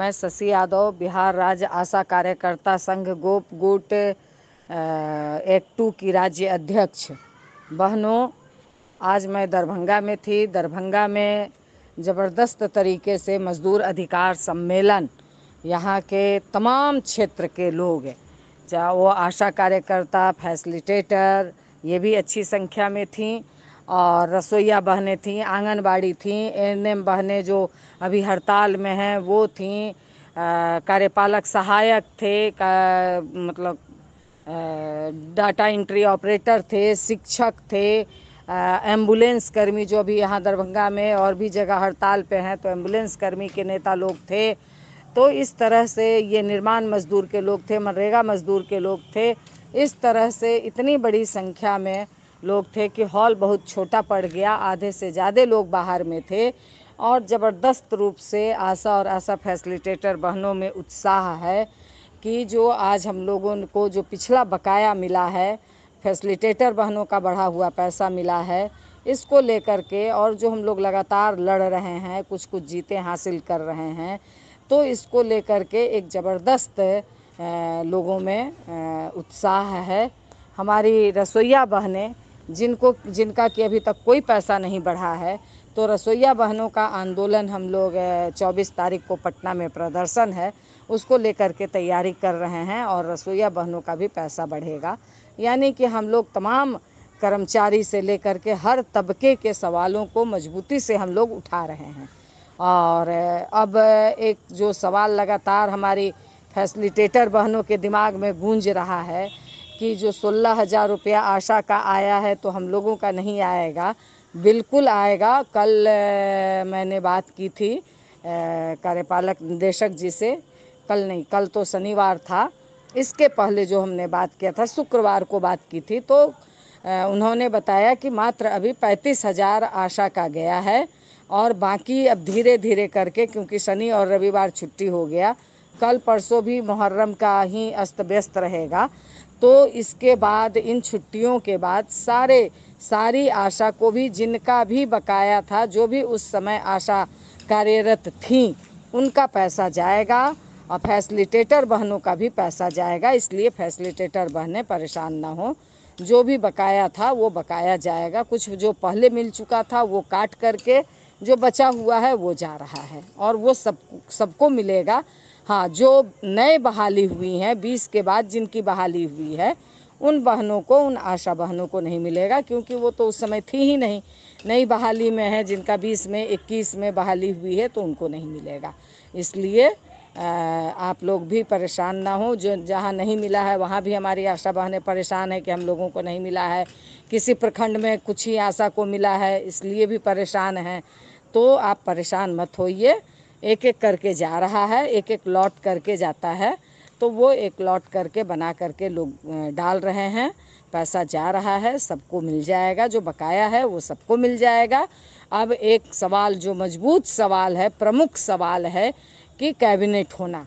मैं शशि यादव बिहार राज्य आशा कार्यकर्ता संघ गोप गुट एक्टू की राज्य अध्यक्ष बहनों आज मैं दरभंगा में थी दरभंगा में ज़बरदस्त तरीके से मज़दूर अधिकार सम्मेलन यहाँ के तमाम क्षेत्र के लोग चाहे वो आशा कार्यकर्ता फैसिलिटेटर ये भी अच्छी संख्या में थी और रसोईया बहने थी आंगनबाड़ी थी एन एम बहने जो अभी हड़ताल में हैं वो थी कार्यपालक सहायक थे का, मतलब डाटा इंट्री ऑपरेटर थे शिक्षक थे एम्बुलेंस कर्मी जो अभी यहाँ दरभंगा में और भी जगह हड़ताल पे हैं तो एम्बुलेंस कर्मी के नेता लोग थे तो इस तरह से ये निर्माण मजदूर के लोग थे मनरेगा मजदूर के लोग थे इस तरह से इतनी बड़ी संख्या में लोग थे कि हॉल बहुत छोटा पड़ गया आधे से ज़्यादा लोग बाहर में थे और ज़बरदस्त रूप से आशा और आशा फैसिलिटेटर बहनों में उत्साह है कि जो आज हम लोगों को जो पिछला बकाया मिला है फैसिलिटेटर बहनों का बढ़ा हुआ पैसा मिला है इसको लेकर के और जो हम लोग लगातार लड़ रहे हैं कुछ कुछ जीतें हासिल कर रहे हैं तो इसको लेकर के एक ज़बरदस्त लोगों में उत्साह है हमारी रसोईया बहनें जिनको जिनका कि अभी तक कोई पैसा नहीं बढ़ा है तो रसोईया बहनों का आंदोलन हम लोग 24 तारीख को पटना में प्रदर्शन है उसको लेकर के तैयारी कर रहे हैं और रसोईया बहनों का भी पैसा बढ़ेगा यानी कि हम लोग तमाम कर्मचारी से लेकर के हर तबके के सवालों को मजबूती से हम लोग उठा रहे हैं और अब एक जो सवाल लगातार हमारी फैसिलिटेटर बहनों के दिमाग में गूंज रहा है कि जो सोलह हज़ार रुपया आशा का आया है तो हम लोगों का नहीं आएगा बिल्कुल आएगा कल मैंने बात की थी कार्यपालक निदेशक जी से कल नहीं कल तो शनिवार था इसके पहले जो हमने बात किया था शुक्रवार को बात की थी तो उन्होंने बताया कि मात्र अभी पैंतीस हज़ार आशा का गया है और बाकी अब धीरे धीरे करके क्योंकि शनि और रविवार छुट्टी हो गया कल परसों भी मुहर्रम का ही अस्त व्यस्त रहेगा तो इसके बाद इन छुट्टियों के बाद सारे सारी आशा को भी जिनका भी बकाया था जो भी उस समय आशा कार्यरत थी उनका पैसा जाएगा और फैसिलिटेटर बहनों का भी पैसा जाएगा इसलिए फैसिलिटेटर बहनें परेशान ना हो जो भी बकाया था वो बकाया जाएगा कुछ जो पहले मिल चुका था वो काट करके जो बचा हुआ है वो जा रहा है और वो सब सबको मिलेगा हाँ जो नए बहाली हुई हैं बीस के बाद जिनकी बहाली हुई है उन बहनों को उन आशा बहनों को नहीं मिलेगा क्योंकि वो तो उस समय थी ही नहीं नई बहाली में है जिनका बीस में इक्कीस में बहाली हुई है तो उनको नहीं मिलेगा इसलिए आप लोग भी परेशान ना हो जो जहाँ नहीं मिला है वहाँ भी हमारी आशा बहनें परेशान है कि हम लोगों को नहीं मिला है किसी प्रखंड में कुछ ही आशा को मिला है इसलिए भी परेशान हैं तो आप परेशान मत होइए एक एक करके जा रहा है एक एक लॉट करके जाता है तो वो एक लॉट करके बना करके लोग डाल रहे हैं पैसा जा रहा है सबको मिल जाएगा जो बकाया है वो सबको मिल जाएगा अब एक सवाल जो मजबूत सवाल है प्रमुख सवाल है कि कैबिनेट होना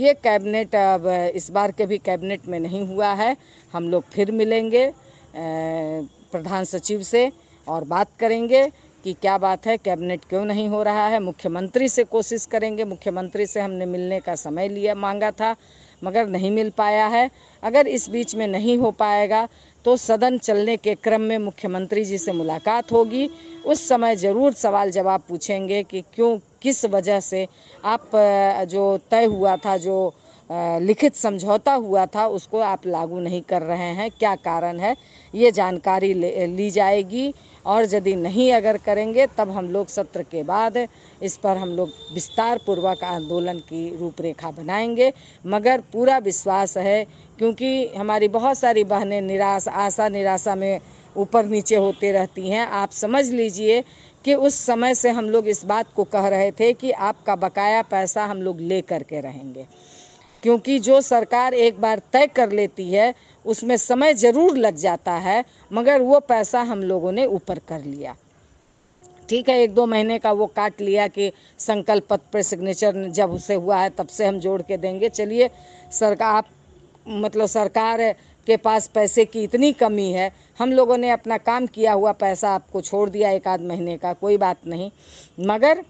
ये कैबिनेट अब इस बार के भी कैबिनेट में नहीं हुआ है हम लोग फिर मिलेंगे प्रधान सचिव से और बात करेंगे कि क्या बात है कैबिनेट क्यों नहीं हो रहा है मुख्यमंत्री से कोशिश करेंगे मुख्यमंत्री से हमने मिलने का समय लिया मांगा था मगर नहीं मिल पाया है अगर इस बीच में नहीं हो पाएगा तो सदन चलने के क्रम में मुख्यमंत्री जी से मुलाकात होगी उस समय ज़रूर सवाल जवाब पूछेंगे कि क्यों किस वजह से आप जो तय हुआ था जो लिखित समझौता हुआ था उसको आप लागू नहीं कर रहे हैं क्या कारण है ये जानकारी ली जाएगी और यदि नहीं अगर करेंगे तब हम लोग सत्र के बाद इस पर हम लोग विस्तार पूर्वक आंदोलन की रूपरेखा बनाएंगे मगर पूरा विश्वास है क्योंकि हमारी बहुत सारी बहनें निराश आशा निराशा में ऊपर नीचे होते रहती हैं आप समझ लीजिए कि उस समय से हम लोग इस बात को कह रहे थे कि आपका बकाया पैसा हम लोग ले करके रहेंगे क्योंकि जो सरकार एक बार तय कर लेती है उसमें समय ज़रूर लग जाता है मगर वो पैसा हम लोगों ने ऊपर कर लिया ठीक है एक दो महीने का वो काट लिया कि संकल्प पत्र पर सिग्नेचर जब उसे हुआ है तब से हम जोड़ के देंगे चलिए सरकार आप मतलब सरकार के पास पैसे की इतनी कमी है हम लोगों ने अपना काम किया हुआ पैसा आपको छोड़ दिया एक आध महीने का कोई बात नहीं मगर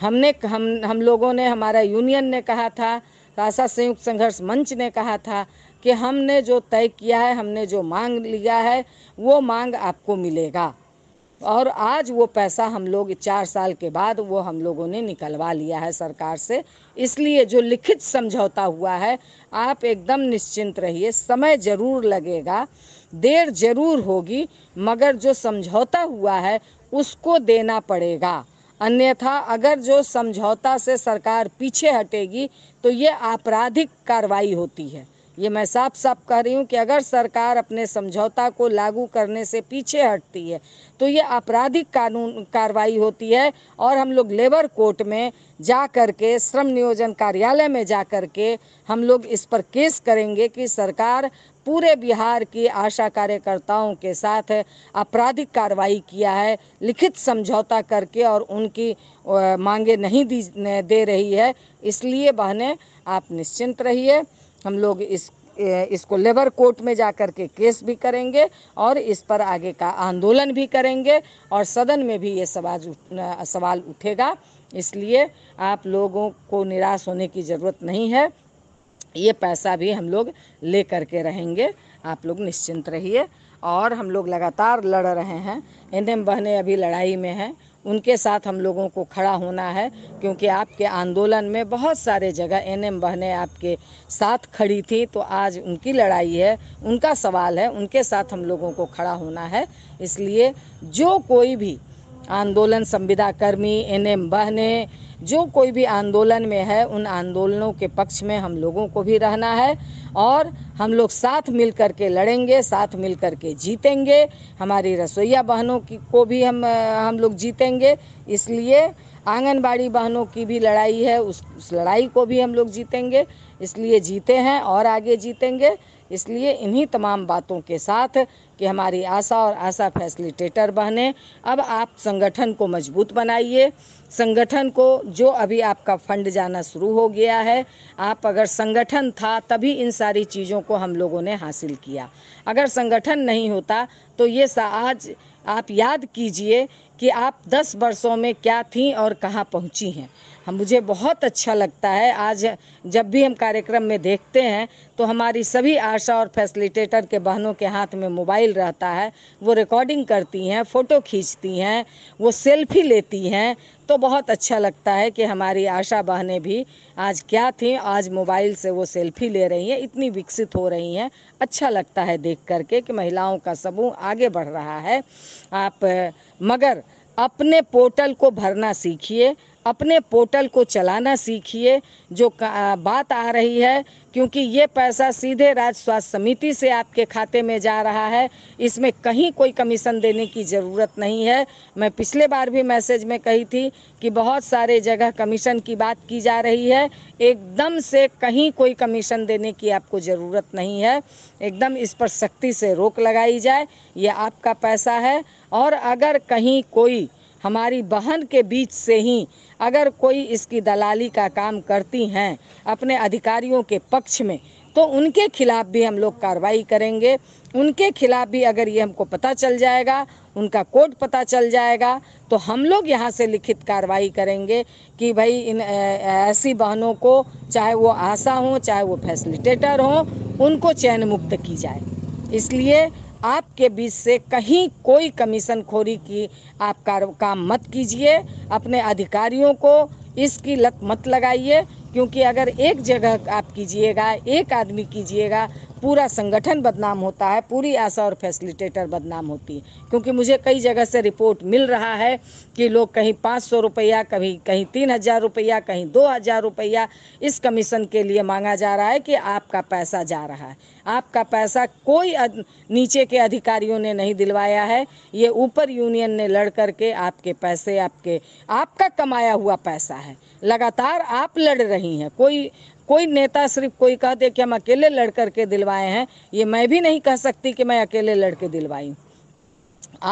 हमने हम हम लोगों ने हमारा यूनियन ने कहा था राशा संयुक्त संघर्ष मंच ने कहा था कि हमने जो तय किया है हमने जो मांग लिया है वो मांग आपको मिलेगा और आज वो पैसा हम लोग चार साल के बाद वो हम लोगों ने निकलवा लिया है सरकार से इसलिए जो लिखित समझौता हुआ है आप एकदम निश्चिंत रहिए समय जरूर लगेगा देर जरूर होगी मगर जो समझौता हुआ है उसको देना पड़ेगा अन्यथा अगर जो समझौता से सरकार पीछे हटेगी तो ये आपराधिक कार्रवाई होती है ये मैं साफ साफ कह रही हूँ कि अगर सरकार अपने समझौता को लागू करने से पीछे हटती है तो ये आपराधिक कानून कार्रवाई होती है और हम लोग लेबर कोर्ट में जा कर के श्रम नियोजन कार्यालय में जा कर के हम लोग इस पर केस करेंगे कि सरकार पूरे बिहार की आशा कार्यकर्ताओं के साथ आपराधिक कार्रवाई किया है लिखित समझौता करके और उनकी मांगे नहीं दी दे रही है इसलिए बहने आप निश्चिंत रहिए हम लोग इस इसको लेबर कोर्ट में जा कर के केस भी करेंगे और इस पर आगे का आंदोलन भी करेंगे और सदन में भी ये सवाल सवाल उठेगा इसलिए आप लोगों को निराश होने की ज़रूरत नहीं है ये पैसा भी हम लोग ले कर के रहेंगे आप लोग निश्चिंत रहिए और हम लोग लगातार लड़ रहे हैं इन्हें बहने अभी लड़ाई में हैं उनके साथ हम लोगों को खड़ा होना है क्योंकि आपके आंदोलन में बहुत सारे जगह एन एम बहने आपके साथ खड़ी थी तो आज उनकी लड़ाई है उनका सवाल है उनके साथ हम लोगों को खड़ा होना है इसलिए जो कोई भी आंदोलन संविदा कर्मी एन एम बहने जो कोई भी आंदोलन में है उन आंदोलनों के पक्ष में हम लोगों को भी रहना है और हम लोग साथ मिल कर के लड़ेंगे साथ मिल कर के जीतेंगे हमारी रसोईया बहनों की को भी हम हम लोग जीतेंगे इसलिए आंगनबाड़ी बहनों की भी लड़ाई है उस, उस लड़ाई को भी हम लोग जीतेंगे इसलिए जीते हैं और आगे जीतेंगे इसलिए इन्हीं तमाम बातों के साथ कि हमारी आशा और आशा फैसिलिटेटर बहने अब आप संगठन को मजबूत बनाइए संगठन को जो अभी आपका फंड जाना शुरू हो गया है आप अगर संगठन था तभी इन सारी चीज़ों को हम लोगों ने हासिल किया अगर संगठन नहीं होता तो ये आज आप याद कीजिए कि आप 10 वर्षों में क्या थीं और कहाँ पहुँची हैं हम मुझे बहुत अच्छा लगता है आज जब भी हम कार्यक्रम में देखते हैं तो हमारी सभी आशा और फैसिलिटेटर के बहनों के हाथ में मोबाइल रहता है वो रिकॉर्डिंग करती हैं फ़ोटो खींचती हैं वो सेल्फी लेती हैं तो बहुत अच्छा लगता है कि हमारी आशा बहनें भी आज क्या थी आज मोबाइल से वो सेल्फी ले रही हैं इतनी विकसित हो रही हैं अच्छा लगता है देख करके कि महिलाओं का समूह आगे बढ़ रहा है आप मगर अपने पोर्टल को भरना सीखिए अपने पोर्टल को चलाना सीखिए जो बात आ रही है क्योंकि ये पैसा सीधे राज्य स्वास्थ्य समिति से आपके खाते में जा रहा है इसमें कहीं कोई कमीशन देने की ज़रूरत नहीं है मैं पिछले बार भी मैसेज में कही थी कि बहुत सारे जगह कमीशन की बात की जा रही है एकदम से कहीं कोई कमीशन देने की आपको ज़रूरत नहीं है एकदम इस पर सख्ती से रोक लगाई जाए ये आपका पैसा है और अगर कहीं कोई हमारी बहन के बीच से ही अगर कोई इसकी दलाली का काम करती हैं अपने अधिकारियों के पक्ष में तो उनके खिलाफ भी हम लोग कार्रवाई करेंगे उनके खिलाफ भी अगर ये हमको पता चल जाएगा उनका कोड पता चल जाएगा तो हम लोग यहाँ से लिखित कार्रवाई करेंगे कि भाई इन ऐसी बहनों को चाहे वो आशा हो चाहे वो फैसिलिटेटर हो उनको चयन मुक्त की जाए इसलिए आपके बीच से कहीं कोई कमीशन खोरी की आप काम मत कीजिए अपने अधिकारियों को इसकी लत मत लगाइए क्योंकि अगर एक जगह आप कीजिएगा एक आदमी कीजिएगा पूरा संगठन बदनाम होता है पूरी आशा और फैसिलिटेटर बदनाम होती है क्योंकि मुझे कई जगह से रिपोर्ट मिल रहा है कि लोग कहीं पाँच सौ रुपया कभी कहीं तीन हज़ार रुपया कहीं दो हज़ार रुपया इस कमीशन के लिए मांगा जा रहा है कि आपका पैसा जा रहा है आपका पैसा कोई नीचे के अधिकारियों ने नहीं दिलवाया है ये ऊपर यूनियन ने लड़ करके आपके पैसे आपके आपका कमाया हुआ पैसा है लगातार आप लड़ रही हैं कोई कोई नेता सिर्फ कोई कह दे कि हम अकेले लड़ कर के दिलवाए हैं ये मैं भी नहीं कह सकती कि मैं अकेले लड़ के दिलवाई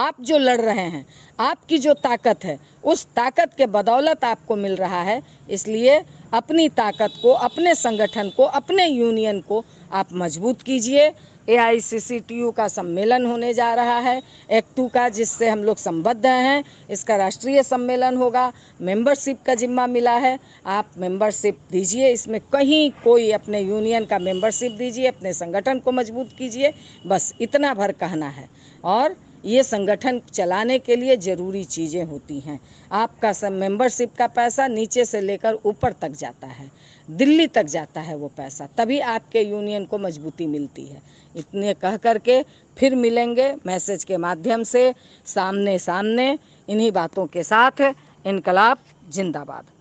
आप जो लड़ रहे हैं आपकी जो ताकत है उस ताकत के बदौलत आपको मिल रहा है इसलिए अपनी ताकत को अपने संगठन को अपने यूनियन को आप मजबूत कीजिए ए का सम्मेलन होने जा रहा है एक्टू का जिससे हम लोग संबद्ध हैं इसका राष्ट्रीय सम्मेलन होगा मेंबरशिप का जिम्मा मिला है आप मेंबरशिप दीजिए इसमें कहीं कोई अपने यूनियन का मेंबरशिप दीजिए अपने संगठन को मजबूत कीजिए बस इतना भर कहना है और ये संगठन चलाने के लिए ज़रूरी चीज़ें होती हैं आपका सब मेंबरशिप का पैसा नीचे से लेकर ऊपर तक जाता है दिल्ली तक जाता है वो पैसा तभी आपके यूनियन को मजबूती मिलती है इतने कह कर के फिर मिलेंगे मैसेज के माध्यम से सामने सामने इन्हीं बातों के साथ इनकलाब जिंदाबाद